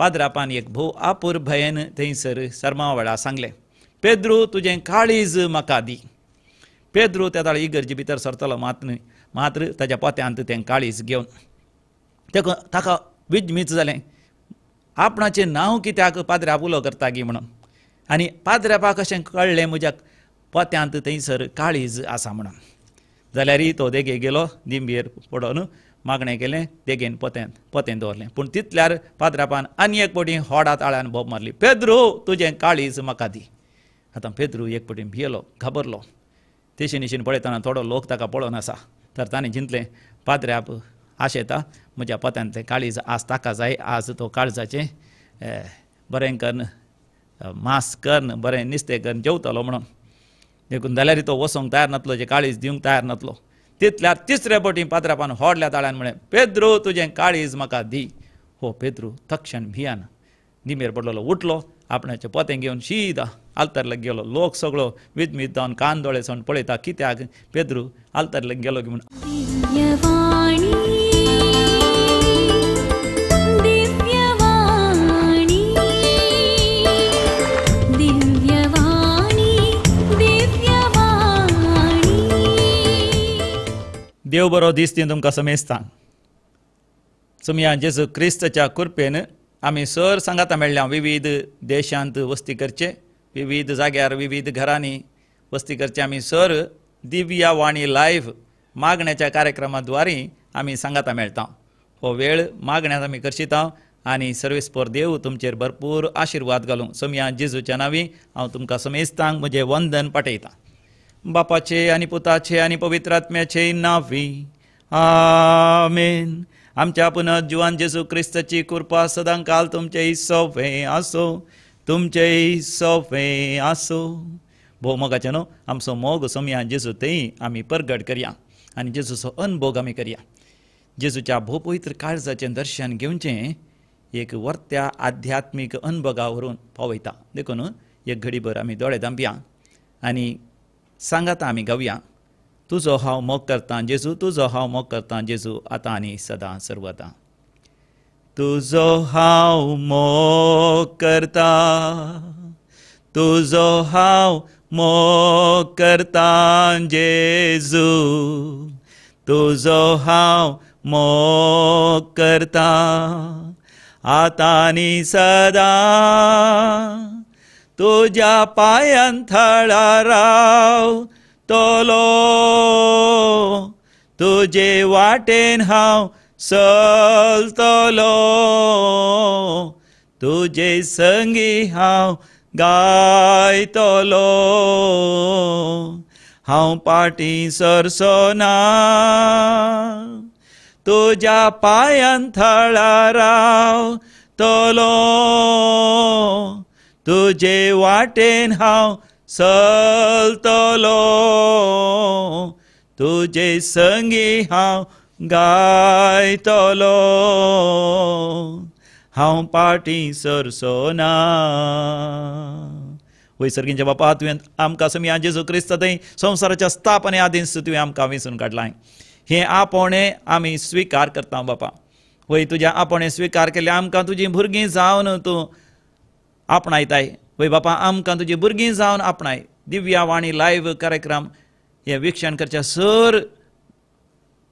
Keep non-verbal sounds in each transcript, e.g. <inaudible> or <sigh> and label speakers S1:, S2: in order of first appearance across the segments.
S1: पाद्रापान एक भोव आपूर भयन थंयसर वेळा सांगलें पेद्रू तुजें काळीज म्हाका दी पेद्रू त्या ताळी इगर्जे भितर सरतलो मात मात्र ताच्या पोत्यांत तें काळीज घेवन तेका ताका विजमीच जालें आपणाचें नांव कित्याक पाद्राप उलो करता गी म्हणून आनी पाद्रेपाक अशें कळ्ळें म्हज्या पोत्यांत थंयसर काळीज आसा म्हणून जाल्यारय तो देगे गेलो दिंबेर पडोन मागणें केलें देगेन पोतेन पोतेन दवरलें पूण तितल्यार पाद्रापान आनी एक पटी होडा ताळ्यान बोब मारली पेद्रू तुजें काळीज म्हाका दी आतां पेद्रू एक पटी भियेलो घाबरलो तेशी निशेन पळयतना थोडो लोक ताका पळोवन आसा तर ताणें जिंतलें पाद्र्याप आशेता म्हज्या पोत्यान तें काळीज आज ताका जाय आज तो काळजाचें बरें करन मास करन बरें निस्तें करन जेवतलो म्हणून देखून जाल्यार तो वसोंक तयार नातलो जे काळीज दिवंक तयार नातलो तितल्या तिसरे बोटी पाद्रापान होडल्या ताळ्यान म्हळें पेद्रू तुजें काळीज म्हाका दी हो पेद्रू तक्षण भियान निमेर पडलेलो उठलो आपणाचे पोतें घेवन शिदा आल्तारला गेलो लोक सगळो विदमीत जावन कांदोळे सावन पळयता कित्याक पेद्रू आल्तारला गेलो म्हणून देव बरो दिसती तुमकां समेजता सुमया जेजू क्रिस्तच्या कृपेन आमी सर सांगाता मेळ्ळ्या विविध देशांत वस्ती करचे विविध जाग्यार विविध घरांनी वस्ती करचे आमी सर दिव्या वाणी लायव्ह मागण्याच्या कार्यक्रमाद्वारे आमी सांगाता मेळटा हो वेळ मागण्यात आमी करशिता आनी सर्वेस्पर देव तुमचेर भरपूर आशिर्वाद घालूं सोमया जेजूच्या नावी हांव तुमकां समेस्तांक म्हजें वंदन पाठयतां बापाचे आणि पुताचे आणि पवित्र आत्म्याचे नावी आमेन आमच्या पुनः जुवान जेसू क्रिस्तची कृपा सदांकाल तुमचे सोफे आसो तुमचे सोफे आसो भोमोगाचे न्हू आमचो मोग सोमया जेजू ते आम्ही परगड करया आनी जेजूचो अनभोग आमी करया जेजूच्या भोपवित्र काळजाचे दर्शन घेवचें एक वर्त्या आध्यात्मिक अनुभगावरून पावयता देखून एक घडीभर आम्ही दोळे दांबया आणि संगत आमी गव्या तुजो हाँ मोग करता जेजू तुजो हाँ मोग करता जेजू आता आनी सदां सर्वदां तुजो हाँ मोग करता तुजो हाँ मोग करता जेजू तुजो हाँ मोग करता आता आनी सदां तुझ्या पायांथळा राव तोलो तुझे वाटेन हांव सलतलो तुझे संगी हांव गायतलो हांव पाटी सरसोना तुझ्या पायांथळा थळा राव तोलो तुझे वाटेन हांव चलतलो तुझे संगी हांव गायतलो हांव पाटी ना वय सर्गींच्या बापा तुवें आमकां समी जेजू क्रिस्त थंय संवसाराच्या स्थापने आनी आदींस तुवें आमकां विसून काडलां हें आपोणें आमी स्विकार करता बापा वय तुज्या आपोणें स्विकार केलें आमकां तुजीं भुरगीं जावन तूं आपणायताय वय बापा आमकां तुजी भुरगीं जावन आपणाय दिव्या वाणी लायव्ह कार्यक्रम हे विक्षण करच्या सर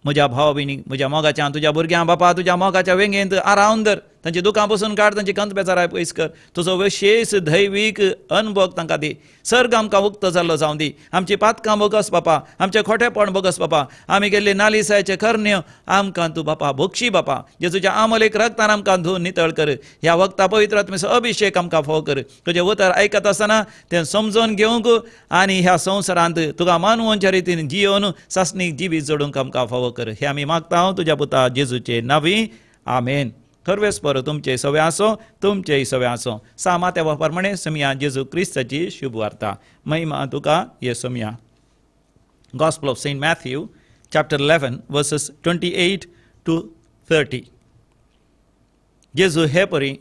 S1: म्हज्या भाव भयणीक म्हज्या मोगाच्या तुज्या भुरग्यां बापा तुज्या मोगाच्या वेंगेंत आरावन धर तांची दुखां पसून काड तांची कंत बेजाराय पयस कर तुजो विशेष दैवीक अनुभव तांकां दी सर्ग आमकां उक्त जाल्लो जावं दी आमची पातकां बोगस बापा आमचे खोटेपण बोगस बापा आमी गेल्ली नालिसायचे कर्ण्य आमकां तूं बापा भोगशी बापा जे तुज्या आमलेक रक्तान आमकां धुवन नितळ कर ह्या वक्ता पवित्र तुमी अभिशेक आमकां फोव कर तुजें उतर आयकत आसतना तें समजून घेवंक आनी ह्या संवसारांत तुका मानवनच्या रितीन जियोवन सासनीक जिवीत जोडूंक आमकां फोव कर हे आमी मागता हांव तुज्या पुता जेजूचे नवी आमेन थरवेस तुमचे सवे आसो तुमचे सवे आसो सामा त्या प्रमाणे समिया जेजू क्रिस्ताची शुभ वार्ता महिमा तुका ये समिया of Saint Matthew chapter eleven 11, twenty eight to thirty जेजू हे परी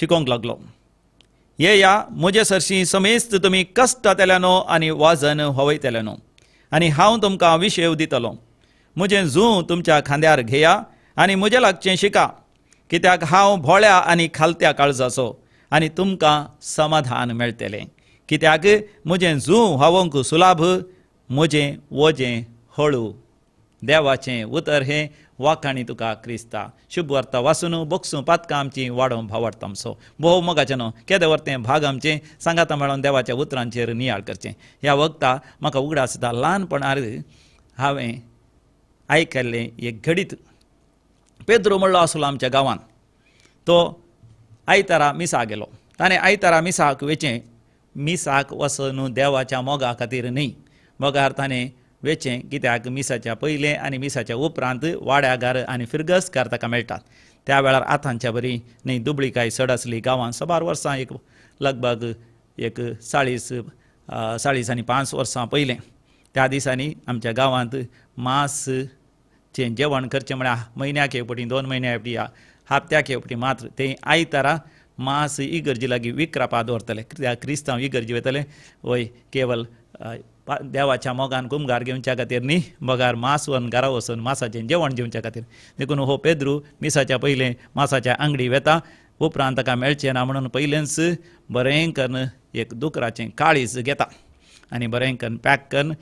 S1: शिकोंक लागलो ये या म्हजे सरशी समेस्त तुमी कष्ट तेल्यानो आनी वाजन नो आणि हांव तुमकां विशेव दितलो म्हजें झू तुमच्या खांद्यार घेया आणि म्हजे लागचें शिका कित्याक हांव भोळ्या आनी खालत्या काळजाचो आनी तुमकां समाधान मेळटलें कित्याक म्हजें झूं व्हावंक सुलाभ म्हजें वजें हळू देवाचें उतर हें वाखाणी तुका क्रिस्ता शुभ वार्ता वासून बोक्सूं पातकां आमचीं वाडोवंक भावार्थ सो भोव मोगाचें न्हू केदे वर्तें भाग आमचें सांगाता मेळोन देवाच्या उतरांचेर नियाळ करचें ह्या वखदा म्हाका उगडास येता ल्हानपणार हांवें आयकल्लें एक घडीत पेद्रो म्हणलो आसलो आमच्या गावात तो आयतारा मिसा गेलो ताणें आयतारा मिसाक वेचे मिसाक वस न्हू देवाच्या मोगा खातीर न्ही मोगार ताणें वेचें कित्याक मिसाच्या पयलें आनी मिसाच्या उपरांत वाड्यागार आनी फिरगस्तकार ताका मेळटात त्या वेळार आतांच्या बरी न्ही दुबळी काय सड आसली गांवांत सबार वर्सां एक लगभग एक चाळीस चाळीस आनी पांच वर्सां पयलें त्या दिसांनी आमच्या गांवांत मास जेवण करचें म्हळ्यार म्हयन्याक एक पटी दोन म्हयन्या फावटी हप्त्याक एक पटी मात्र ते आयतारा मास इगर्जी लागीं विक्रापा दवरतले कित्याक क्रिस्तांव इगर्जी वयतले वय केवल देवाच्या मोगान कुमगार घेवच्या खातीर न्ही मोगार मास वन घरा वचून मासाचें जेवण जेवच्या खातीर देखून हो पेद्रू मिसाच्या पयलें मासाच्या आंगडी वेता उपरांत ताका मेळचें ना म्हणून पयलेंच बरें करून एक दुकराचें काळीज घेता आनी बरें करून पॅक करून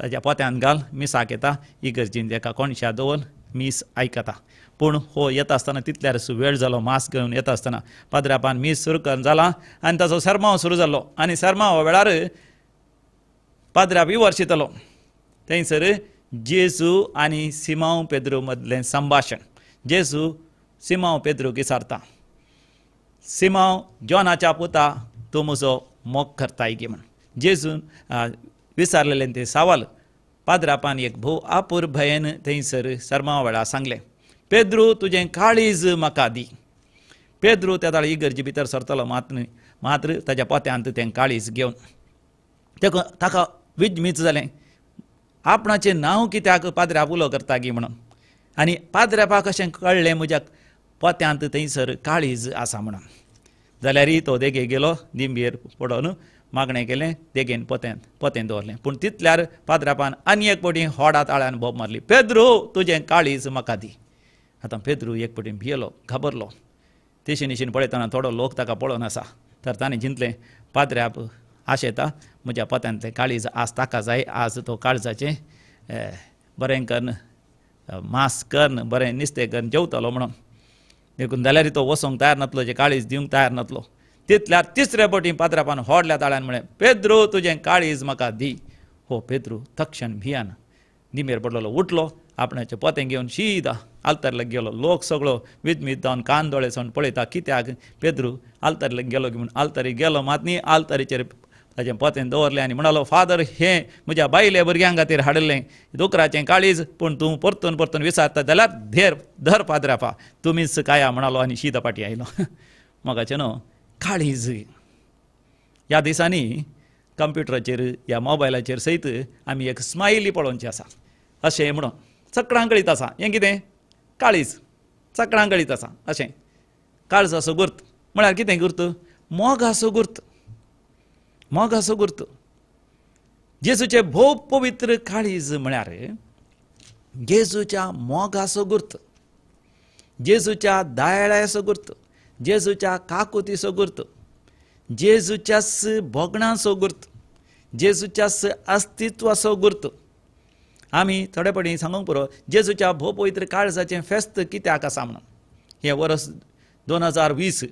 S1: ताच्या पोत्यान घाल मिसाक येता इगर्जीन तेका कोणशा दवर मीस आयकता पूण हो येता आसतना तितल्यारच वेळ जालो मास्क घेवन येता आसतना पाद्रापान मीस सुरू कर जाला आनी ताचो सरमाव सुरू जालो आनी सरमाव वेळार पाद्राप वर्षितलो थंयसर जेजू आनी सिमाव पेद्रू मदलें संभाशण जेजू सिमाव पेद्रू विसारता सिमाव जॉनाच्या पुता तूं म्हजो मोग करता गे म्हण जेजून विसारलेलें तें सावाल पाद्रापान एक भोव आपूर भयेन थंयसर वेळा सांगलें पेद्रू तुजें काळीज म्हाका दी पेद्रू त्या ताळी इगर्जे भितर सरतलो मात मात्र ताच्या पोत्यांत तें काळीज घेवन तेका ताका विजमीच जालें आपणाचें नांव कित्याक पाद्र्या उलो करता गी म्हणून आनी पाद्रेपाक अशें कळ्ळें म्हज्या पोत्यांत थंयसर काळीज आसा म्हणून जाल्यारय तो देगे गेलो दिंबेर पडोन मागणें केलें देगेन पोतेन पोतेन दवरलें पूण तितल्यार पाद्रापान आनी एक पटी होडा ताळ्यान बोब मारली पेद्रू तुजें काळीज म्हाका दी आतां पेद्रू एक पटी भियेलो घाबरलो तेशी निशीन पळयतना थोडो लोक ताका पळोवन आसा तर ताणें जिंतलें पाद्र्याप आशेता म्हज्या पोत्यांतलें काळीज आज ताका जाय आज तो काळजाचें बरें करन मास करन बरें निस्तें करन जेवतलो म्हणून देखून जाल्यार तो वसोंक तयार नासलो जे काळीज दिवंक तयार नासलो तितल्या तिसरे बोटी पात्रापान होडल्या ताळ्यान म्हळें पेद्रू तुजें काळीज म्हाका दी हो पेद्रू तक्षण भियान निमेर पडलेलो उठलो आपणाचे पोतें घेवन शिदा आल्तारला गेलो लोक सगळो विदमीत जावन कांदोळे सावन पळयता कित्याक पेद्रू आल्तारला गेलो म्हूण आल्तारी गेलो मात न्ही आल्तारीचेर ताचें पोतें दवरलें आनी म्हणालो फादर हें म्हज्या बायले भुरग्यां खातीर हाडलें दुकराचें काळीज पूण तूं परतून परतून विसारता जाल्यार धेर धर पाद्रापा तुमीच काया म्हणालो आनी शीत पाटी आयलो <laughs> म्हाकाचें न्हू काळीज ह्या दिसांनी कंप्युटराचेर ह्या मोबायलाचेर सयत आमी एक स्मायली पळोवची आसा अशें म्हणून चकडां कळीत आसा हें कितें काळीज चकडां कळीत आसा अशें असो गुर्त म्हळ्यार कितें गुर्त मोग असो गुर्त मोग असो गुर्त जेजूचे भोव पवित्र काळीज म्हळ्यार जेजूच्या मोगाचो गुर्त जेजूच्या दायळ्याचो गुर्त जेजूच्या सोगुर्त जेजूच्या स भोगणा सोगुर्त जेजूच्या स अस्तित्व सोगुर्त आमी थोडे पडी सांगूंक पुरो जेजूच्या भोपवित्र पवित्र काळजाचें फेस्त कित्याक आसा म्हणून हे वर्स दोन हजार वीस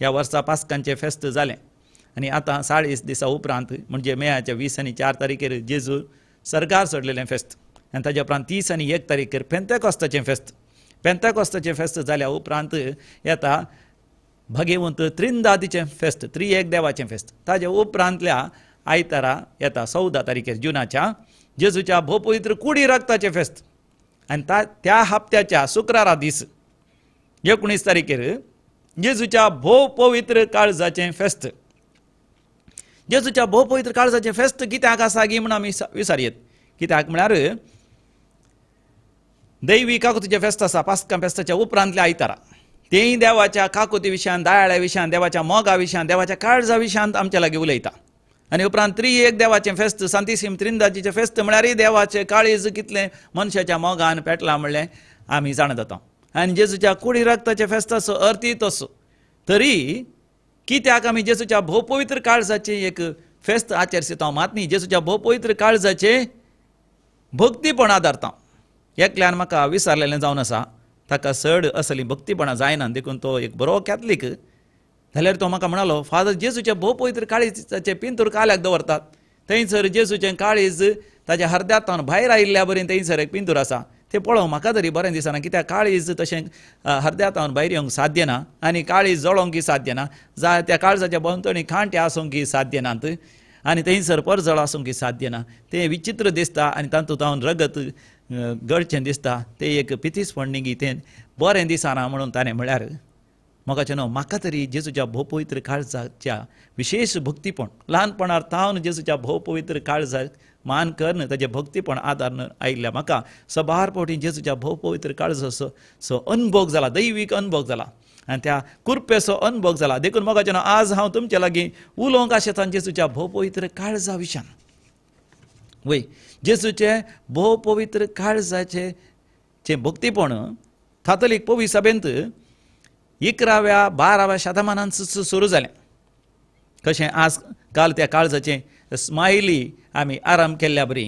S1: ह्या वर्सा पासकांचें फेस्त जालें आनी आतां साळीस दिसा उपरांत म्हणजे मेयाच्या वीस आनी चार तारखेर जेजू सरकार सोडलेलें फेस्त आनी ताज्या उपरांत तीस आनी एक तारखेर पेंतेकोस्ताचें फेस्त पेंतेकोस्ताचें फेस्त जाल्या उपरांत येता भगेवंत त्रिंदादीचे फेस्त त्री एक देवाचें फेस्त ताज्या उपरांतल्या आयतारा येता चवदा तारखेर जुनाच्या जेजूच्या भोपवित्र कुडी रक्ताचें फेस्त आनी ता त्या हप्त्याच्या शुक्रारा दीस एकुणीस तारखेर जेजूच्या भोपवित्र काळजाचें फेस्त जेजूच्या भोपवित्र काळजाचें फेस्त कित्याक आसा गी म्हण आमी विचारयेत कित्याक म्हळ्यार दैवी तुजें फेस्त आसा पास्कां फेस्ताच्या उपरांतल्या आयतारा तेय देवाच्या काकुती विशयान दायाळ्या विशयान देवाच्या मोगा विशयान देवाच्या काळजा विशांत आमच्या लागीं उलयता आनी उपरांत त्री एक देवाचें फेस्त सांतीसीम त्रिंदाजीचें फेस्त म्हळ्यारय देवाचें काळीज कितले मनशाच्या मोगान पेटलां म्हणलें आमी जाण जाता आनी जेजूच्या कुडी रक्ताचें असो अर्थी तसो तरी कित्याक आमी जेजूच्या भोपवित्र काळजाचें एक फेस्त आचरसिता मातनी मात न्ही जेजूच्या भोपवित्र काळजाचें भक्तीपण आदारता एकल्यान म्हाका विसारलेलें जावन आसा ताका सड असली भक्तीपणां जायना देखून तो एक बरो कॅथलीक जाल्यार तो म्हाका म्हणालो फादर जेजूचे भोव पवित्र काळीजचे पिंतूर काल्याक दवरतात थंयसर जेसूचें काळीज ताच्या हर्द्यातावन भायर आयिल्ल्या बरेन थंयसर एक पिंतूर आसा तें पळोवंक म्हाका तरी बरें दिसना कित्याक काळीज तशें हरद्यांतान भायर येवंक साध्य ना आनी काळीज जळोवंक की साध्य ना जा त्या काळजाच्या भोंवतणी खांटे आसूंक की साध्य नात आनी थंयसर परजळ आसूंक की साध्य ना तें विचित्र दिसता आनी तातूंत हांव रगत घडचें दिसता ते एक पितीसपणी गीतेन बरें दिसना म्हणून ताणें म्हळ्यार म्हाका न्हू म्हाका तरी जेजूच्या पवित्र काळजाच्या विशेश भक्तीपण ल्हानपणार तावन जेजूच्या पवित्र काळजा मान करन ताजे भक्तीपण आदार आयिल्ल्या म्हाका सबार पावटी जेजूच्या भोवपवित्र काळजाचो सो अनुभव जाला दैवीक अनुभव जाला आनी त्या कृपेसो अनुभव जाला देखून म्हाका जेन्ना आज हांव तुमचे लागीं उलोवंक आशेतान जेजूच्या पवित्र काळजा विशान 왜 जेसूचे भोव पवित्र 갈사제 जे भक्तीपण थातलीक 보비 सभेंत इकराव्या बाराव्या शतमानान सुरू जालें कशें आज काल त्या काळजाचें स्मायली आमी आराम केल्ल्या बरी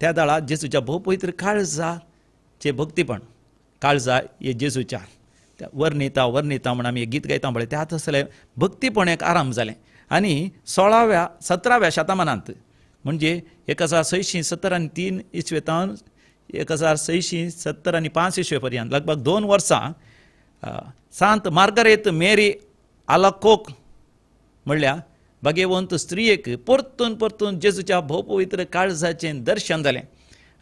S1: त्या दळा जेसूच्या भोवपवित्र काळजाचें भक्तीपण काळजा ये जेसूच्या त्या वर्णिता वर्णिता म्हण आमी गीत गायता म्हणलें त्या तसलें भक्तीपण एक आराम जालें आनी सोळाव्या सतराव्या शतमानांत म्हणजे एक हजार सयशीं सत्तर आनी तीन इसवेतान एक हजार सयशीं सत्तर आनी पांच इसवे पर्यंत लगभग दोन वर्सां सांत मार्गरेत मेरी आलाकोक म्हणल्या भगेवंत स्त्रियेक परतून परतून जेजूच्या भोपवित्र काळजाचें दर्शन जालें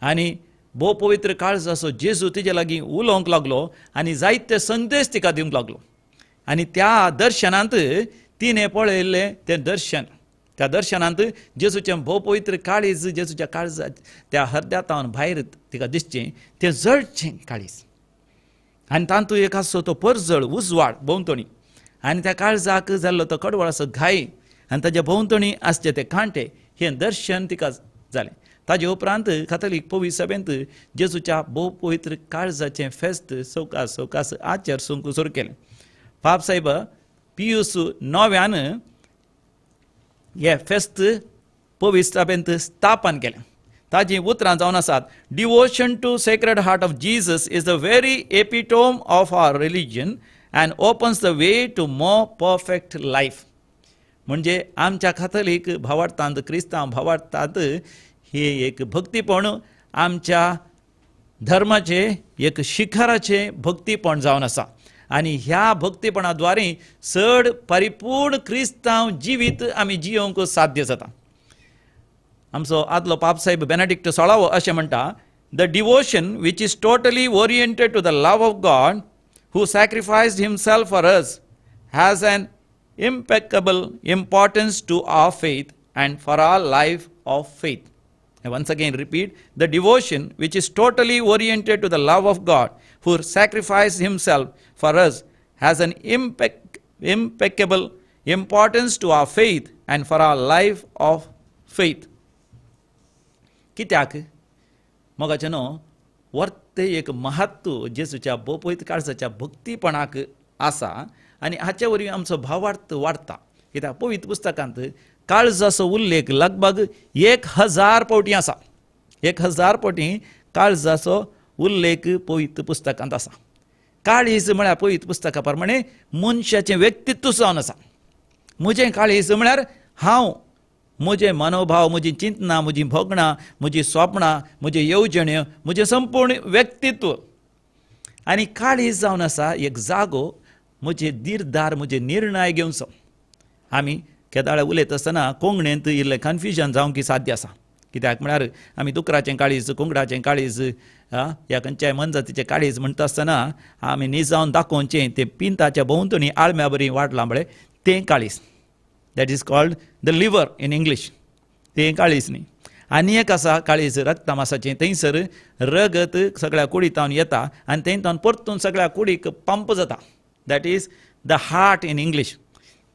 S1: आनी भोपवित्र काळजाचो जेजू तिजे लागीं उलोवंक लागलो आनी जायते संदेश तिका दिवंक लागलो आनी त्या दर्शनांत तिणें पळयल्लें तें दर्शन त्या दर्शनांत जेजूचे भोपवित्र काळीज जेजूच्या काळजा त्या हर्द्या भायर तिका दिसचें तें जडचें काळीज आनी तातूंत एक आसो तो परजळ उजवाड भोंवतणी आनी त्या काळजाक जाल्लो तो कडवळ असो घाई आनी ताज्या भोंवतणी आसचे ते कांटे हें दर्शन तिका जालें ताजे उपरांत कातोलीक पवी सभेंत जेजूच्या भोपवित्र काळजाचें फेस्त सवकास सवकास आचर सुरू केलें पाप साहेब पियुस नव्यान हे फेस्त पवित्र स्थापन केलें ताजी उतरां जावन आसात devotion to Sacred Heart of Jesus is the very epitome of our religion and opens the way to more perfect life म्हणजे आमच्या खातलीक भावार्थांत क्रिस्तांव भावार्थांत हे एक भक्तीपण आमच्या धर्माचे एक शिखराचे भक्तीपण जावन आसा आणि ह्या भक्तीपणाद्वारे चड परिपूर्ण क्रिस्तांव जिवीत आमी जियोंक साध्य जाता आमचो आदलो पापसाहेब बेनेडिक्ट सोळावो अशें म्हणटा the devotion which is totally oriented to the love of God who sacrificed himself for us has an impeccable importance to our faith and for our life of faith. once again repeat the devotion which is totally oriented to the love of God, who sacrificed himself, for us has an impec impeccable importance to our faith and for our life of faith. कित्याक मगाचे न्हू वर्त एक महत्व जेजूच्या बोपयत काळजाच्या भक्तीपणाक आसा आनी हाचे वरवीं आमचो भावार्थ वाढता कित्याक पवित पुस्तकांत काळजाचो उल्लेख लगभग एक हजार पावटी आसा एक हजार पावटी काळजाचो उल्लेख पवित पुस्तकांत आसा काळीज म्हळ्यार पळयत पुस्तका प्रमाणे मनशाचें व्यक्तित्व जावन आसा म्हजें काळीज म्हळ्यार हांव म्हजे मनोभाव म्हजी चिंतना म्हजी भोगणां म्हजी स्वप्नां म्हज्यो येवजण्यो म्हजें संपूर्ण व्यक्तित्व आनी काळीज जावन आसा एक जागो म्हजे दिरदार म्हजे निर्णय घेवचो आमी केदाळे उलयत आसतना कोंकणेंत इल्लें कन्फ्युजन जावंक साध्य आसा कित्याक म्हळ्यार आमी दुकराचें काळीज कुंगडाचें काळीज आं ह्या खंयच्याय मनजातीचें काळीज म्हणटा आसतना आमी जावन दाखोवचें तें पिंताच्या भोंवतणी आळम्या बरी वाटलां लांबळे तें काळीज that is called the liver in English तें काळीज न्ही आनी एक आसा काळीज रक्तमासाचें थंयसर रगत सगळ्या तावन येता आनी थंयतावन परतून सगळ्या कुडीक पंप जाता that is the heart in English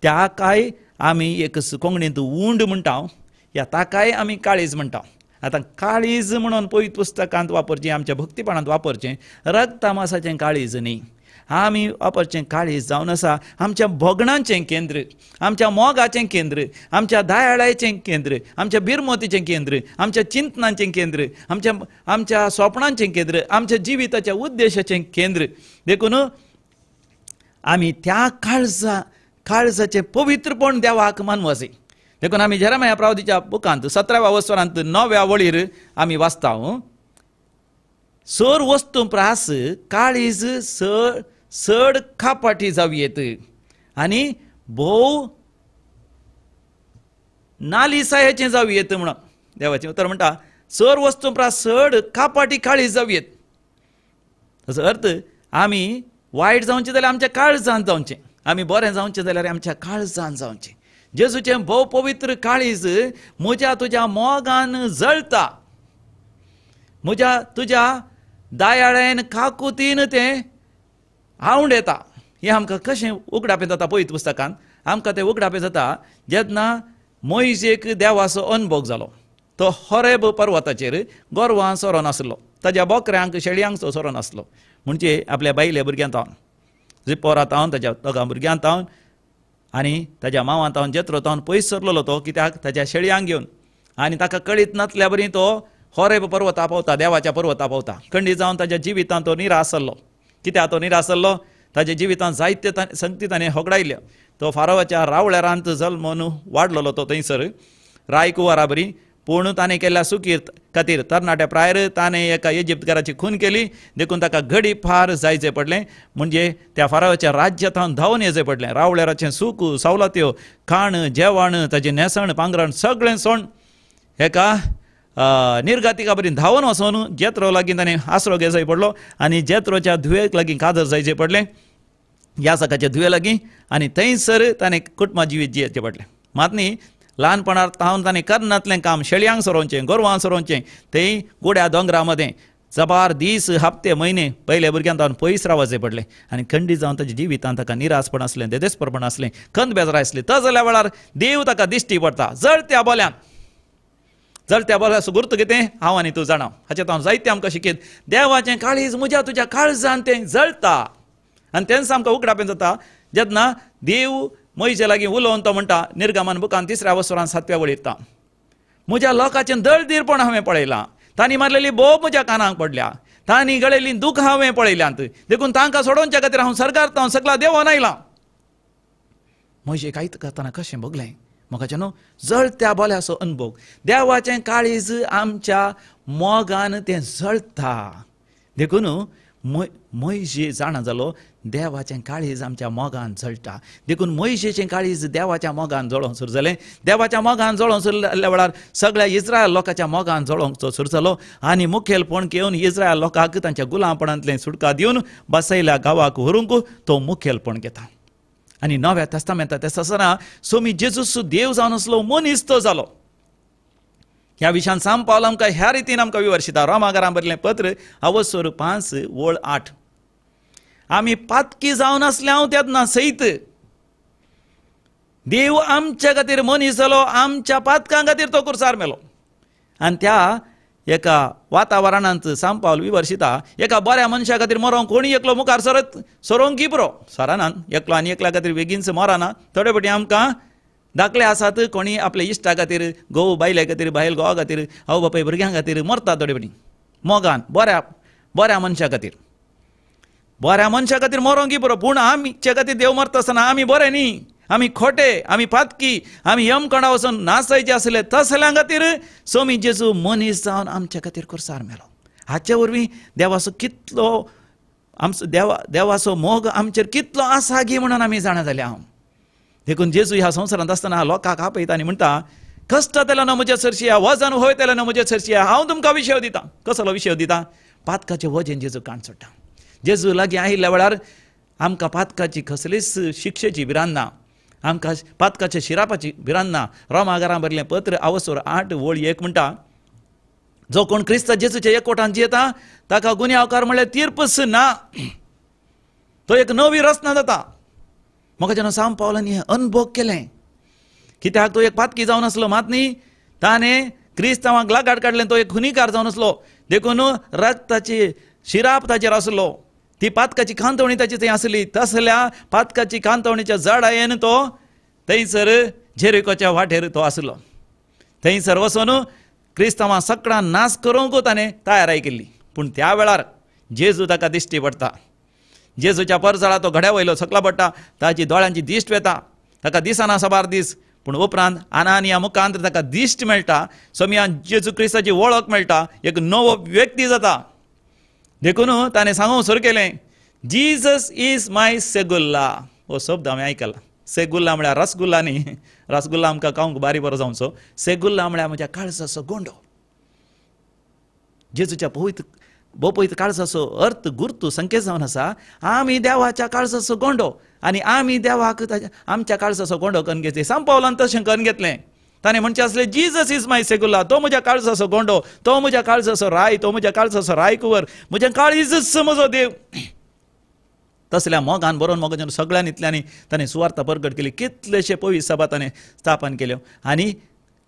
S1: त्याकाय आमी एक कोंकणींत उंड म्हणटा या ताकाय आम्ही काळीज म्हणटा आतां काळीज म्हणून पळयत पुस्तकांत वापरचें आमच्या भक्तीपणांत वापरचें रक्तामासाचें काळीज न्ही आमी वापरचें काळीज जावन आसा आमच्या भोगणांचें केंद्र आमच्या मोगाचें केंद्र आमच्या दायाळायचें केंद्र आमच्या बिरमोतीचें केंद्र आमच्या चिंतनांचें केंद्र आमच्या आमच्या स्वप्नांचें केंद्र आमच्या जिविताच्या उद्देशाचें केंद्र देखून आमी त्या काळजा काळजाचें पवित्रपण देवाक मानवाचें देखून आमी जेरमाया प्रावधीच्या बुकांत सतराव्या वस्वरांत नव्या वळीर आमी वाचता सर वस्तू प्रास काळीज सड सड खापाटी येत आनी भोव नालिसायाचें येत म्हणून देवाचें उत्तर म्हणटा सर वस्तू प्रास सड खापाटी काळीज येत ताचो अर्थ आमी वायट जावचें जाल्यार आमच्या काळजान जावचें आमी बरें जावचें जाल्यार आमच्या काळजान जावचें जेजूचे भोव पवित्र काळीज म्हज्या तुज्या मोगान जळता म्हज्या तुज्या दायाळेन काकुतीन तें आवंड येता हें आमकां कशें उगडापें जाता पयत पुस्तकान आमकां तें उगडापें जाता जेन्ना मोईजेक देवाचो अनुभव जालो तो होरेब पर्वताचेर गोरवां सोरो नासलो ताज्या बोकऱ्यांक शेळयांक सोरो नासलो म्हणजे आपल्या बायल्या भुरग्यांत जी जिपोरात हावन ताज्या दोगां भुरग्यांत तावन आनी ताज्या मांवान तावन जेत्रो तावन पयस सरलो तो कित्याक ताज्या शेळयांक घेवन आनी ताका कळीत नासल्या बरी तो होरेब पर्वता पावता देवाच्या पर्वता पावता खंडी जावन ताज्या जिवितांत तो निराश जाल्लो कित्याक तो निरा जाल्लो ताज्या जिवितांत जायत्य संगती ताणें होगडायल्यो तो फारोवाच्या रावळ्या रांत जल्म न्हू तो थंयसर राय कुवारा बरी पूण ताणें केल्या सुकीर्त खातीर तरणाट्या प्रायर ताणें एका इजिप्तकाराची खून केली देखून ताका घडी फार जायचें पडलें म्हणजे त्या फारावाचें राज्य धावून धांवन पडले पडलें रावळेराचें सावलात्यो सवलत्यो खाण जेवण ताजें न्हेसण पांगरण सगळें सण हेका निर्गातिका बरी धांवन वचून जेत्रो लागीं ताणें आसरो जाय पडलो आनी जेत्रोच्या धुवेक लागीं जायचे जायचें पडलें सकाळच्या धुवे लागीं आनी थंयसर ताणें कुटुंबा जिवीत जियेचें पडलें मात न्ही ल्हानपणांत हांव ताणें कर्नांतलें काम शेळयांक सरोवचें गोरवां सरोवचें थंय गोड्या दोंगरा मदें जबार दीस हप्ते म्हयने पयले भुरग्यांक तावन पयस रावचें पडलें आनी खंडी जावन ताच्या जिवितांत ताका निरासपण आसलें देदेसपरपण आसलें खंद बेजार आसली तर जाल्या वेळार देव ताका दिश्टी पडटा जळत्या बोल्यान त्या बोल्या सुगुर्त कितें हांव आनी तूं जाणा हाचें हांव जायतें आमकां शिकयत देवाचें काळीज म्हज्या तुज्या काळजान तें जळता आनी तेन्ना आमकां उगडापें जाता जेन्ना देव ಮೊಯ್ಜಲಾಗಿ उलोवन तो म्हणता निर्गमन बुकान तिसऱ्या वसुरान सातव्या वळीता म्हज्या लोकांचे दळदीरपण हांवें पळयलां तांणी मारलेली बोब म्हज्या कानाक पडल्या तांणी गळयली दूख हांवें पळयल्यांत देखून तांकां सोडोवच्या खातीर हांव सरकारता हांव देवान आयलां म्हजें कांयत करतना कशें भोगलें म्हाकाचें न्हू जळत्या बोल्याचो अनुभव देवाचें काळीज आमच्या मोगान तें जळता देखून म जाणा जालो देवाचें काळीज आमच्या मोगान जळटा देखून मयशेचें काळीज देवाच्या मोगान जळोंक सुरू जालें देवाच्या मोगान जळोंक सुरू जाल्ल्या वेळार सगळ्या इस्रायल लोकांच्या मोगान जळोंक सुरू जालो आनी मुखेलपण घेवन इस्रायल लोकांक तांच्या गुलामपणांतलें सुटका दिवन बसयल्या गांवाक व्हरूंक तो मुखेलपण घेता आनी नव्या तेस्तामेंता तेस आसतना सोमी जेजूस देव जावन असलो मनीस तो जालो ह्या साम ಸಾಂ आमकां ह्या रितीन आमकां विवर्शिता रोमागरां ರಾಮಾಗಾರ पत्र ಪತ್ರ ಅವ ಸ್ವರುಪಾಂಸ वळ आठ आम्ही पातकी जावन आसले हांव त्यात ना सैत देव आमच्या खातीर मनीस जालो आमच्या पातकां खातीर तो कुर्सार मेलो आनी त्या एका वातावरणांत पावल विवर्शिता एका बऱ्या मनशा खातीर मरोंक कोणी एकलो मुखार सरत सरोंक बरो सरानान एकलो आनी एकल्या खातीर बेगीनच मराना थोडे फावटी आमकां दाखले आसात कोणी आपल्या इश्टा खातीर घोव बायल्या खातीर बायल घोवा खातीर आवय बापाय भुरग्यां खातीर मरता थोडे फावटी मोगान बऱ्या बऱ्या मनशा खातीर बऱ्या मनशा खातीर मरोंगी बरो पूण आमचे खातीर देव मरता आसतना आमी बरे न्ही आमी खोटे आमी पातकी आमी यमकणा वचून नाचयचे आसले तसल्या खातीर सोमी जेजू मनीस जावन आमच्या खातीर कुरसार मेलो हाचे वरवीं देवाचो कितलो आमचो देवा देवाचो मोग आमचेर कितलो आसा गी म्हणून आमी जाणा जाल्या हांव देखून जेजू ह्या संवसारांत आसतना लोकांक आपयता आनी म्हणटा कश्टा तेला न म्हज्या या वजन होय तेला न म्हज्या या हांव तुमकां विशय दिता कसलो विशय दिता पातकाचें वजन जेजू काण सोडटा जेजू लागीं आयिल्ल्या वेळार आमकां पातकाची कसलीच शिक्षेची भिरांत ना आमकां पातकाच्या शिरापाची भिरांत ना रोमागारा बरलें पत्र आवसोर आठ वळी एक म्हणटा जो कोण क्रिस्त जेजूच्या एकवटान जियेता ताका गुन्यांवकार म्हणल्यार तीर्पस ना तो एक नवी रचना जाता म्हाका जेन्ना साम पावलो हें अनभोग केलें कित्याक तो एक पातकी जावन आसलो मात न्ही ताणें क्रिस्तांवांक लागाड काडलें तो एक खुनीकार जावन आसलो देखून रक्ताची शिराप ताचेर आसलो ती पातकाची कांतवणी ताची थंय आसली तसल्या पातकाची कांतवणीच्या जडायेन तो थंयसर झेरेकोच्या वाटेर तो आसलो थंयसर वचून क्रिस्तांवां सगळां नाश करूंक ताणें तयाराय केल्ली पूण त्या वेळार जेजू ताका दिश्टी पडटा जेजूच्या परजळा तो घड्या वयलो सकला पडटा ताची दोळ्यांची दिश्ट वेता ताका दिसना सबार दीस पूण उपरांत आनानिया मुखांत ताका दिश्ट मेळटा सोमिया जेजू क्रिस्ताची वळख मेळटा एक नवो व्यक्ती जाता देखून ताणें सांगूंक सुरू केलें जीजस इज माय सेगुल्ला हो शब्द हांवें आयकला सेगुल्ला म्हळ्यार रसगुल्ला न्ही रसगुल्ला आमकां खावंक बारीक बरो जावचो सेगुल्ला म्हळ्यार म्हज्या काळसाचो गोंडो जेजूच्या पवित्र बोपयत काळसाचो अर्थ गुर्तू संकेत जावन आसा आमी देवाच्या काळसाचो गोंडो आनी आमी देवाक आमच्या काळसाचो गोंडो करून घेतले पावलान तशें करून घेतलें ताणें म्हणचें आसलें जीजस इज माय सेगुला तो म्हज्या काळसाचो गोंडो तो म्हज्या काळसाचो राय तो म्हज्या राय कुवर म्हज्या इज समजो देव तसल्या मोगान बरोवन मोगाच्यान सगळ्यान इतल्यांनी ताणें सुवार्थ परगट केली कितलेशे पोवी सभा ताणें स्थापन केल्यो आनी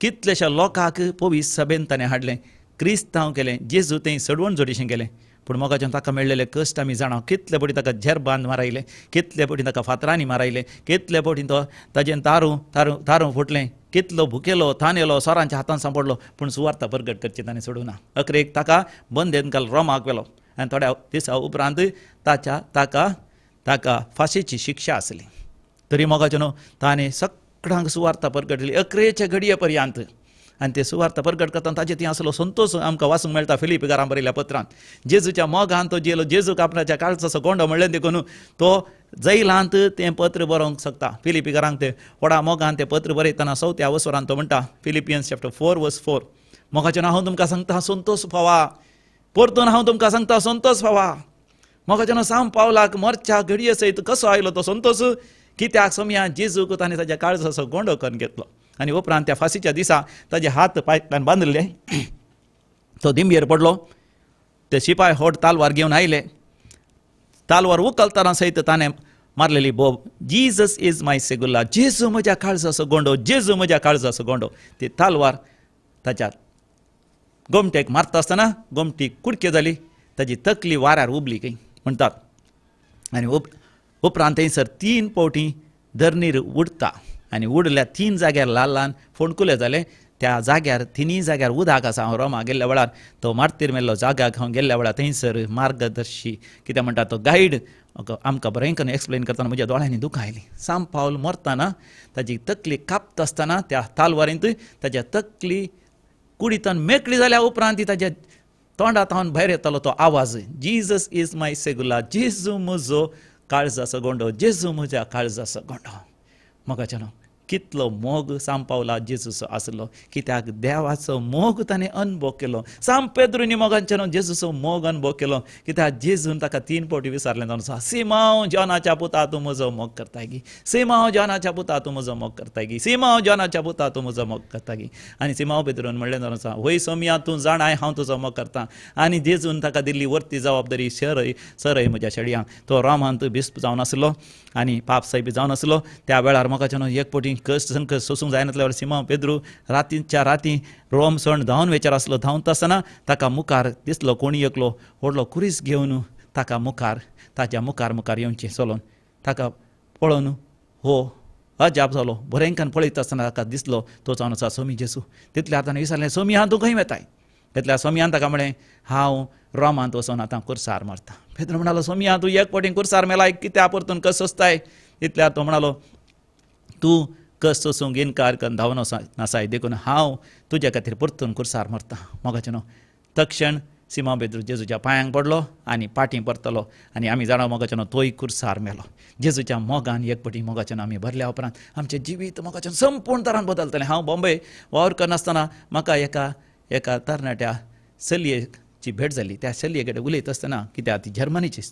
S1: कितलेशा लोकांक पोवी सभेन ताणें हाडलें क्रिस्त केले केलें जेजू तें सडवण जोडीशें केलें पूण मोगाच्यान ताका मेळलेले कश्ट आमी जाणा कितले पटी ताका झेर बांद मारायले कितले पटी ताका फातरांनी मारायले कितले पटी तो ताजें तारूं तारू तारूं फुटलें कितलो भुकेलो थानेलो सोरांच्या हातान सांपडलो पूण सुवार्थ परगट करची ताणें ना अकरेक ताका बंदेन काल रोमाक वेलो आनी थोड्या दिसा उपरांत ताच्या ताका ताका फाशीची शिक्षा आसली तरी न्हू ताणें सगळ्यांक सुवार्थ परगटली अकरेच्या घडये पर्यंत आणि ते सुवार्थ प्रगट करता ताचे ती असलो संतोष आमकां वाचूंक मेळटा फिलीप घरां बरयल्या पत्रांत जेजूच्या मोगान तो जेलो जेजूक आपणाच्या असं गोंडो म्हणलें देखून तो जैलांत तें पत्र बरोवंक शकता फिलिपिगरांक ते वडा मोगान तें पत्र बरयतना चवथ्या वसरान तो म्हणटा Philippians chapter four verse four मोगाचें नांव हांव तुमकां सांगता संतोष फावा परतून हांव तुमकां सांगता संतोष फावा मोगाचें नांव साम पावलाक मरच्या घडये सयत कसो आयलो तो संतोश कित्याक सोमया जेजूक ताणें ताच्या काळजाचो गोंडो करून घेतलो आनी उपरांत त्या फासीच्या दिसा ताजे हात पायतल्यान बांधले तो दिंबेर पडलो ते शिपाय होट तालवार घेवन आयले तालवार उकलताना सयत ताणें मारलेली बोब जीजस इज माय सेगुल्ला जेजू म्हज्या काळजाचो गोंडो जेजू म्हज्या काळजाचो गोंडो ते तालवार ताच्या गोमटेक मारता आसतना गोमटी कुडके जाली ताजी तकली वाऱ्यार उबली खंय म्हणटात आनी उप उपरांत थंयसर तीन पावटी धरणीर उडता आनी उडल्या तीन जाग्यार ल्हान ल्हान फोंडकुले जाले त्या जाग्यार तिनी जाग्यार उदक आसा हांव रोमा गेल्ल्या वेळार तो मार्तीर मेल्लो जाग्याक हांव गेल्ल्या वेळार थंयसर मार्गदर्शी कितें म्हणटा तो गायड आमकां बरें करून एक्सप्लेन करताना म्हज्या दोळ्यांनी दुखां आयलीं साम पावल मरताना ताजी तकली कापता आसतना त्या तालवारींत ताज्या तकली कुडीतन मेकळी जाल्या उपरांत ती ताज्या तोंडात हांव भायर येतालो तो आवाज जीजस इज माय सेगुला जेजू म्हजो काळजाचो गोंडो जेजू म्हज्या काळजाचो गोंडो म्हाका न्हू कितलो मोग सांपावला जेजूस आसलो कित्याक देवाचो मोग ताणें अनुभव केलो साम पेद्रुनी मोगांच्यान जेजूचो मोग अनुभव केलो कित्याक जेजून ताका तीन पावटी विचारलें जावन आसा हांव जॉनाच्या पुता तूं म्हजो मोग करता गी हांव जॉनाच्या पुता तूं म्हजो मोग करता गी हांव जॉनाच्या पुता तूं म्हजो मोग करता गी आनी सीमाव पेद्रून म्हणलें जावन आसा वय सोमिया तूं जाणाय हांव तुजो मोग करता आनी जेजून ताका दिल्ली वरती जबाबदारी शरय सरय म्हज्या शेडयांक तो तूं बिस्प जावन आसलो आनी बी जावन आसलो त्या वेळार मोगाच्यान एक पावटी कष्ट sanca सोसूंक जायना सिमा पेद्रू रातीच्या रोम सण धांवन वेचार आसलो धांवता आसतना ताका मुखार दिसलो कोणी एकलो व्हडलो कुरीस घेवन ताका मुखार ताच्या मुखार मुखार येवचें चलोन ताका पळोवन हो अजाप जालो बरेंकान पळयता आसतना ताका दिसलो तो जावन आसा सोमी जेसू तितल्या आतां विचारलें सोमी हांव तूं खंय वेताय तितल्या सोमयान ताका म्हणलें हांव रोमांत वचोन आतां कुर्सार मारता पेद्रू म्हणालो सोमी हांव तूं एक पटी कुर्सार मेलाय कित्या परतून कसो सोसताय तितल्या तो म्हणालो तूं कसो सूंक इनकार करून धांवून नासाय देखून हांव तुज्या खातीर परतून कुरसार मरता मोगाचें न्हू तक्षण सिमा बेद्रू जेजूच्या पांयांक पडलो आनी पाटी परतलो आनी आमी जाणा न्हू तोय कुरसार मेलो जेजूच्या मोगान एक एकपटी मोगाच्यान आमी भरल्या उपरांत आमचें जिवीत मोगाच्यान संपूर्ण तरान बदलतलें हांव बॉम्बे वावर करनासतना म्हाका एका एका तरणाट्या चलयेची भेट जाली त्या चलये कडेन उलयत आसतना कित्याक ती जर्मनीची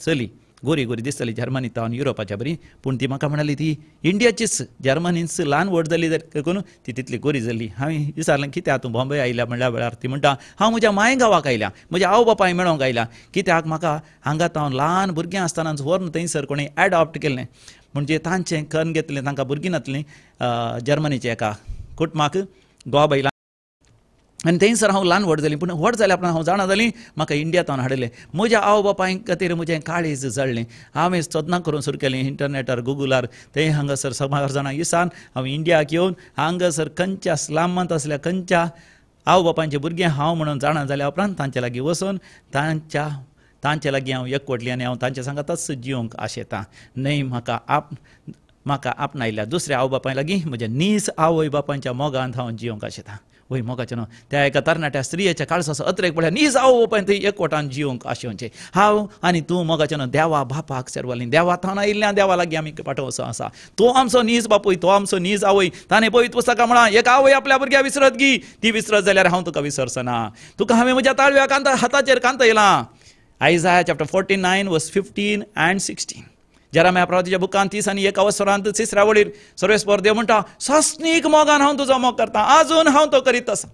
S1: चली गोरी गोरी दिसताली जर्मनी तावन युरोपाच्या बरी पूण ती म्हाका म्हणाली ती इंडियाचीच जर्मनीच ल्हान व्हड जाली जर करून ती तितली गोरी जाल्ली हांवें विचारलें कित्याक तूं बॉम्बे आयल्या म्हणल्या वेळार ती म्हणटा हांव म्हज्या माय गांवाक आयल्या म्हज्या आवय बापाय मेळोंक आयल्या कित्याक म्हाका हांगा तावन ल्हान भुरग्यां आसतनाच व्हरून थंयसर कोणी एडॉप्ट केल्लें म्हणजे तांचें कन्न घेतलें तांकां भुरगीं नातलीं जर्मनीचे एका कुटमाक गोवा आनी थंयसर हांव ल्हान व्हड जालीं पूण व्हड जाल्या उपरांत हांव जाणा जालीं म्हाका इंडियांतल्यान हाडलें म्हज्या आवय बापाय खातीर म्हजें काळीज जळ्ळें हांवें सोदनां करूंक सुरू केलें इंटरनेटार गुगलार थंय हांगासर समार जाणां इसान हांव इंडियाक येवन हांगासर खंयच्या स्लामांत आसल्या खंयच्या आवय बापायचें भुरगें हांव म्हणून जाणा जाल्या उपरांत तांच्या लागीं वचून तांच्या तांचे लागीं हांव एकवटली आनी हांव तांच्या सांगा तस जिवंक आशेतां न्हय म्हाका आप म्हाका आपणायल्या दुसऱ्या आवय बापाय लागीं म्हज्या नीज आवय बापायच्या मोगांत हांव जिवंक आशेतां ओय मोगाचें त्या एका तरणाट्या स्त्रियेच्या काळसाचो अत्रेक पळया नी जावं पण थंय एकवटान जिवंक आशेवचें हांव आनी तूं मोगाचें देवा बापाक सेरवालीं देवा थाना इल्ल्या देवा लागीं आमी पाठवचो आसा तो आमचो नीज बापूय तो आमचो नीज आवय ताने पळयत पुस्तकां म्हणा एक आवय आपल्या भुरग्या विसरत गी ती विसरत जाल्यार हांव तुका विसरचना तुका हांवें म्हज्या ताळव्या कांता हाताचेर कांत इला Isaiah chapter forty nine verse fifteen and sixteen जरा मेळपावती बुकान तीस आनी एक अवसरांत तिसऱ्या वळीर सर्वेस देव म्हणटा सस्नीक मोगान हांव तुजो मोग करता आजून हांव तो करीत आसा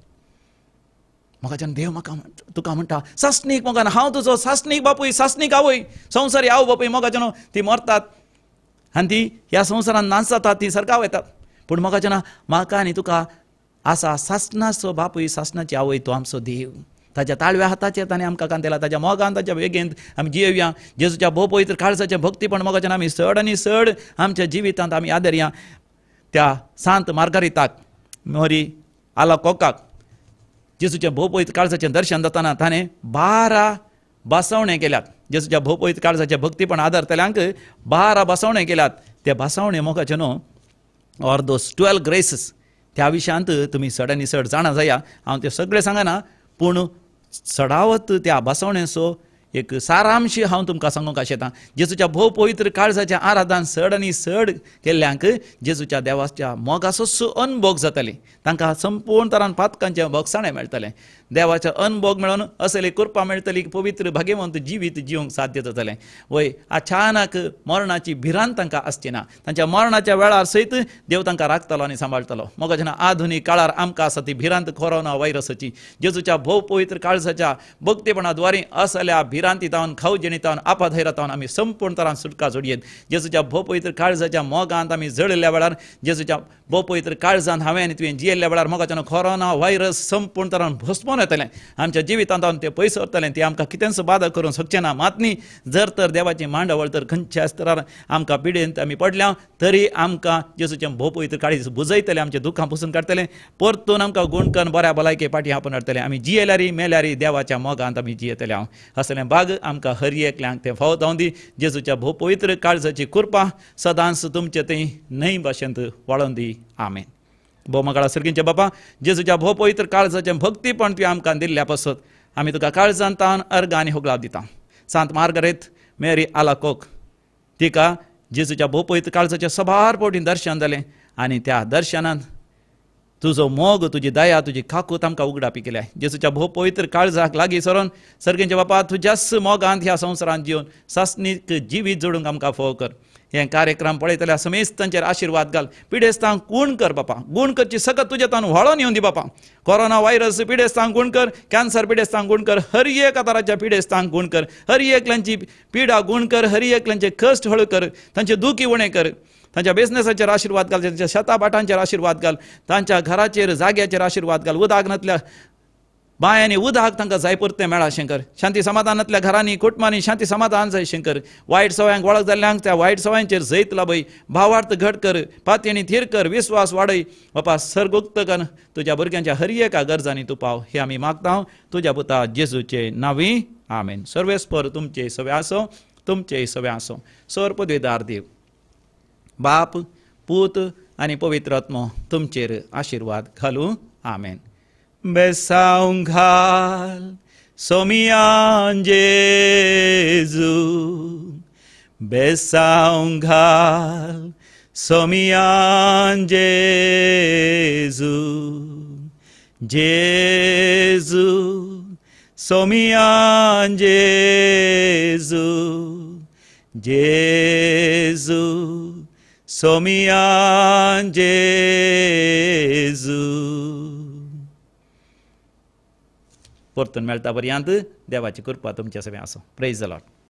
S1: म्हाकाच्यान देव म्हाका तुका म्हणटा सासनीक मोगान हांव तुजो सासनीक बापूय सासनीक आवय संवसारी आव बापूय मोगाच्यान ती मरतात आनी ती ह्या संवसारान नाच जातात ती सरकाव येतात पूण म्हाकाच्यान म्हाका आनी तुका आसा सासनाचो बापूय सासनाची आवय तो आमचो देव ताच्या ताळव्या हाताचेर ताणें आमकां कांतेला ताच्या मोगान ताच्या वेगेंत आमी जियेवया जेजूच्या भोवपयत्र काळसाचें भक्तीपण मोगाच्यान आमी सड आनी सड आमच्या जिवितांत आमी आदरया त्या सांत मार्गारिताक मोरी आला कोकाक जेजूच्या पवित्र काळजाचें दर्शन जाताना ताणें बारा बासवणे केल्यात जेजूच्या भोवपयत काळजाचे भक्तीपण आदारतल्यांक बारा बासवणे केल्यात ते बासवणे मोगाचे न्हू ऑर दोस ट्वेल्व ग्रेसीस त्या विशयांत तुमी सड आनी सड जाणा जाया हांव ते सगळें सांगना पूण सडावत त्या बसवण्याचो एक सारांशी हांव तुमकां सांगूंक आशेतां जेजूच्या भोव पवित्र काळजाच्या आराधान सड आनी सड केल्ल्यांक जेजूच्या देवाच्या मोगाचो अनभोग जाताली तांकां संपूर्ण तरान पातकांचे भोगसाणें मेळटलें देवाच्या अनभोग मेळून असले कृपा मेळटली पवित्र भाग्यवंत जिवीत जिवंक साध्य जातले वय अचानक मरणाची भिरांत तांकां आसची ना तांच्या मरणाच्या वेळार सयत देव तांकां राखतलो आनी सांबाळटलो मग जेन्ना आधुनीक काळार आमकां आसा ती भिरांत कोरोना व्हायरसाची जेजूच्या भोव पवित्र काळजाच्या भक्तीपणा द्वारे असल्या भिरांती तावन खाऊ जिणितावन आपाधैरा तावन आमी संपूर्ण तरान सुटका जोडयेत जेजूच्या भोव पवित्र काळजाच्या मोगांत आमी जळिल्ल्या वेळार जेजूच्या भोव पवित्र काळजांत हांवें तुवें जियेल्ल्या वेळार मोगाच्यान कोरोना व्हायरस संपूर्ण तरान भस्म येतलें आमच्या जिवितांतान तें पयस व्हरतलें ती आमकां कितेंच बाधा करूंक शकचे ना मात न्ही जर तर देवाची मांडावळ तर खंयच्या आस्तरार आमकां पिडेंत आमी पडल्या तरी आमकां जेसूचें भोव पवित्र काडी बुजयतलें आमचे दुखां पुसून काडतलें परतून आमकां गुण बऱ्या भलायके पाटी आपण हाडटलें आमी जियेल्यारी मेल्यारी देवाच्या मोगांत आमी जियेतले हांव असले बाग आमकां हर एकल्यांक तें फाव जावं दी जेजूच्या भोव पवित्र काळजाची कृपा सदांच तुमचे ती न्हय भाशेंत वाळोवन दी आमेन भोवमकाळा सारकींचे बाबा जेजूच्या भोव पवित्र काळजाचे भक्तीपण तुवें आमकां दिल्ल्या पासत आमी तुका काळजान तान अर्ग आनी होगलाव दिता सांत मार्गरेत मेरी आलाकोक तिका जेजूच्या भोव पवित्र काळजाचे सभार पोटीन दर्शन जालें आनी त्या दर्शनान तुजो मोग तुजी दया तुजी काकूत आमकां उगडापी केल्या जेसूच्या भोव पवित्र काळजाक लागीं सरोन सर्गेंच्या बापा तुज्याच मोगांत ह्या संवसारांत जिवन सासनीक जिवीत जोडूंक आमकां फोव कर हे कार्यक्रम पळयतल्या समेज तांचेर आशिर्वाद घाल पिडेस्तांक गूण कर बापा गूण करची सगळं तुझ्या तान व्हळोन येवन दी बापा कोरोना व्हायरस पिडेस्तांक गूण कर कॅन्सर पिडेस्तांक गूण कर हर एक पिडेस्तांक गूण कर हर एकल्यांची पिडा गूण कर हर एकल्यांचे कष्ट हळू कर तांचे दुखी उणें कर तांच्या बिझनेसाचेर आशिर्वाद घाल तांच्या शेता बाटांचेर आशिर्वाद घाल तांच्या घराचेर जाग्याचेर आशिर्वाद घाल उदक बायांनी उद हाक तांकां जाय पुरते मेळा शंकर शांती समाधानांतल्या घरांनी कुटुंबांनी शांती समाधान जाय शंकर वायट सवयांक वळख जाल्ल्यांक त्या वायट सवयांचेर जैत लाबय भावार्थ घट कर पातयेणी थीर कर विस्वास वाडय बापा सर्गुक्त कर तुज्या भुरग्यांच्या एका गरजांनी तूं पाव हे आमी मागता तुज्या पुता जेजूचे नावी आमेन सर्वेस्पर तुमचे सवे आसो तुमचे सवे आसो सर पदवीदार देव बाप पूत आनी पवित्र तुमचेर आशिर्वाद घालूं आमेन Besaunghal, somian Jesu besaungal somian Jesu Jesu somian Jesu Jesu somian Jesu परतून मेळटा पर्यंत देवाची कृपा तुमच्या सगळ्यांक आसूं प्रेज द लॉर्ड